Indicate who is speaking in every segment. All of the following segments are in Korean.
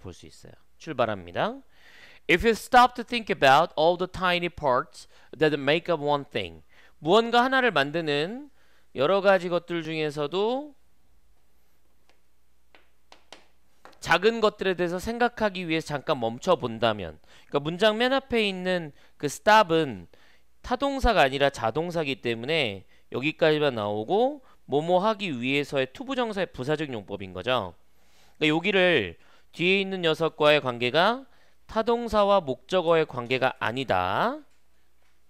Speaker 1: 볼 수 있어요. 출발합니다. If you stop to think about all the tiny parts that make up one thing. 무언가 하나를 만드는 여러 가지 것들 중에서도 작은 것들에 대해서 생각하기 위해 잠깐 멈춰 본다면 그러니까 문장 맨 앞에 있는 그 stop은 타동사가 아니라 자동사기 때문에 여기까지만 나오고 뭐뭐 하기 위해서의 투부정사의 부사적 용법인 거죠. 그러니까 여기를 뒤에 있는 녀석과의 관계가 타동사와 목적어의 관계가 아니다.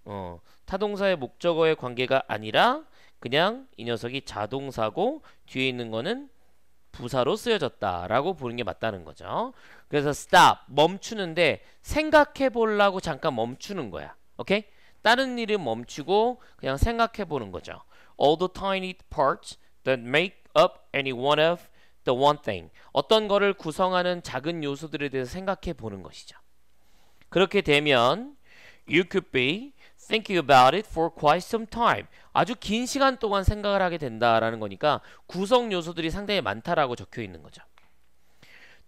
Speaker 1: 어, 타동사의 목적어의 관계가 아니라 그냥 이 녀석이 자동사고 뒤에 있는 거는 부사로 쓰여졌다라고 보는 게 맞다는 거죠. 그래서 stop 멈추는데 생각해 보려고 잠깐 멈추는 거야. 오케이? 다른 일은 멈추고 그냥 생각해 보는 거죠. All the tiny parts that make up any one of the one thing 어떤 거를 구성하는 작은 요소들에 대해서 생각해 보는 것이죠. 그렇게 되면 you could be thinking about it for quite some time. 아주 긴 시간 동안 생각을 하게 된다라는 거니까 구성 요소들이 상당히 많다라고 적혀 있는 거죠.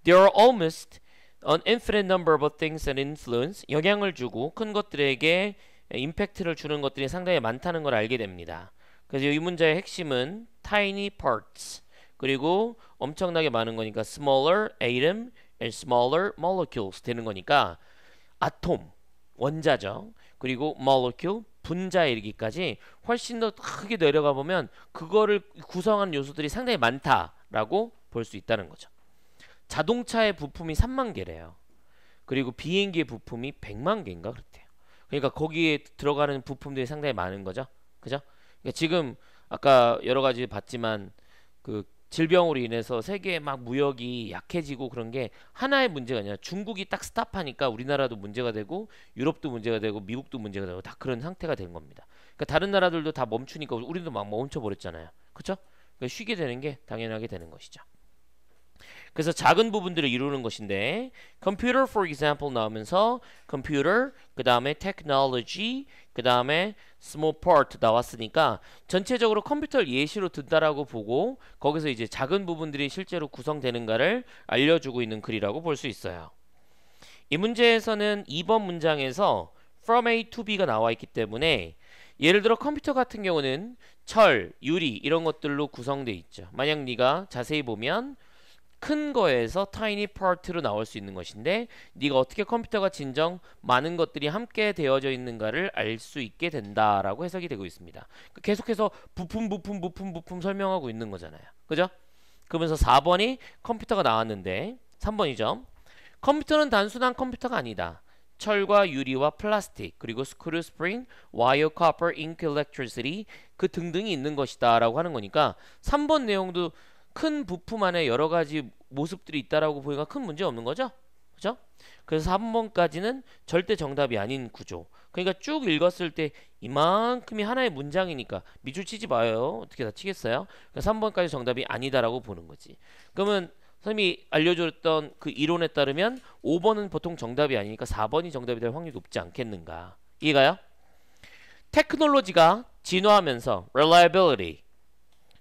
Speaker 1: There are almost an infinite number of things and influence 영향을 주고 큰 것들에게 임팩트를 주는 것들이 상당히 많다는 걸 알게 됩니다. 그래서 이 문제의 핵심은 tiny parts 그리고 엄청나게 많은 거니까 smaller atom and smaller molecules 되는 거니까 아톰 원자죠. 그리고 molecule 분자에 이르기까지 훨씬 더 크게 내려가 보면 그거를 구성한 요소들이 상당히 많다라고 볼 수 있다는 거죠. 자동차의 부품이 3만 개래요. 그리고 비행기의 부품이 100만 개인가 그렇대요. 그러니까 거기에 들어가는 부품들이 상당히 많은 거죠. 그죠? 그러니까 지금 아까 여러 가지 봤지만 그 질병으로 인해서 세계 막 무역이 약해지고 그런 게 하나의 문제가 아니라 중국이 딱 스탑하니까 우리나라도 문제가 되고 유럽도 문제가 되고 미국도 문제가 되고 다 그런 상태가 된 겁니다. 그러니까 다른 나라들도 다 멈추니까 우리도 막 멈춰 버렸잖아요. 그렇죠? 그러니까 쉬게 되는 게 당연하게 되는 것이죠. 그래서 작은 부분들을 이루는 것인데 computer for example 나오면서 computer 그 다음에 technology 그 다음에 small part 나왔으니까 전체적으로 컴퓨터를 예시로 든다라고 보고 거기서 이제 작은 부분들이 실제로 구성되는가를 알려주고 있는 글이라고 볼 수 있어요. 이 문제에서는 2번 문장에서 from A to B가 나와 있기 때문에 예를 들어 컴퓨터 같은 경우는 철, 유리 이런 것들로 구성되어 있죠. 만약 네가 자세히 보면 큰 거에서 tiny part로 나올 수 있는 것인데 네가 어떻게 컴퓨터가 진정 많은 것들이 함께 되어져 있는가를 알 수 있게 된다라고 해석이 되고 있습니다. 그러니까 계속해서 부품 부품 부품 부품 설명하고 있는 거잖아요. 그죠? 그러면서 4번이 컴퓨터가 나왔는데 3번이죠. 컴퓨터는 단순한 컴퓨터가 아니다. 철과 유리와 플라스틱 그리고 스크류 스프링, 와이어 커 o p p e r ink, e 그 등등이 있는 것이다 라고 하는 거니까 3번 내용도 큰 부품 안에 여러 가지 모습들이 있다라고 보니까큰 문제 없는 거죠. 그죠? 그래서 3번까지는 절대 정답이 아닌 구조. 그러니까 쭉 읽었을 때 이만큼이 하나의 문장이니까 미줄 치지 마요. 어떻게 다 치겠어요? 그러니 3번까지 정답이 아니다라고 보는 거지. 그러면 선생님이 알려줬던 그 이론에 따르면 5번은 보통 정답이 아니니까 4번이 정답이 될 확률이 높지 않겠는가. 이해가요? 테크놀로지가 진화하면서 reliability,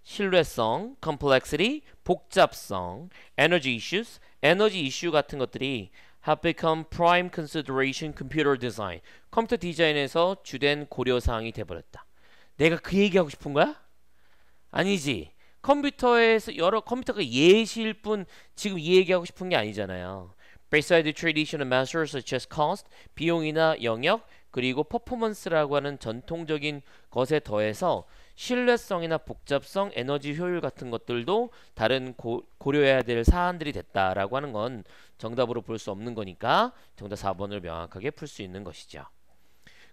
Speaker 1: 신뢰성, complexity, 복잡성, energy issues, 에너지 이슈 같은 것들이 have become prime consideration computer design. 컴퓨터 디자인에서 주된 고려 사항이 돼 버렸다. 내가 그 얘기하고 싶은 거야? 아니지. 컴퓨터에서 여러 컴퓨터가 예시일 뿐 지금 이 얘기하고 싶은 게 아니잖아요. Beside the traditional measures such as cost, 비용이나 영역, 그리고 퍼포먼스라고 하는 전통적인 것에 더해서 신뢰성이나 복잡성, 에너지 효율 같은 것들도 다른 고, 고려해야 될 사안들이 됐다라고 하는 건 정답으로 볼 수 없는 거니까 정답 4번을 명확하게 풀 수 있는 것이죠.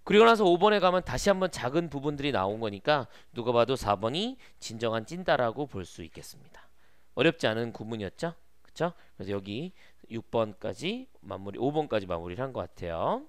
Speaker 1: 그리고 나서 5번에 가면 다시 한번 작은 부분들이 나온 거니까 누가 봐도 4번이 진정한 찐따라고 볼 수 있겠습니다. 어렵지 않은 구문이었죠? 그렇죠 그래서 여기 6번까지 마무리, 5번까지 마무리를 한 것 같아요.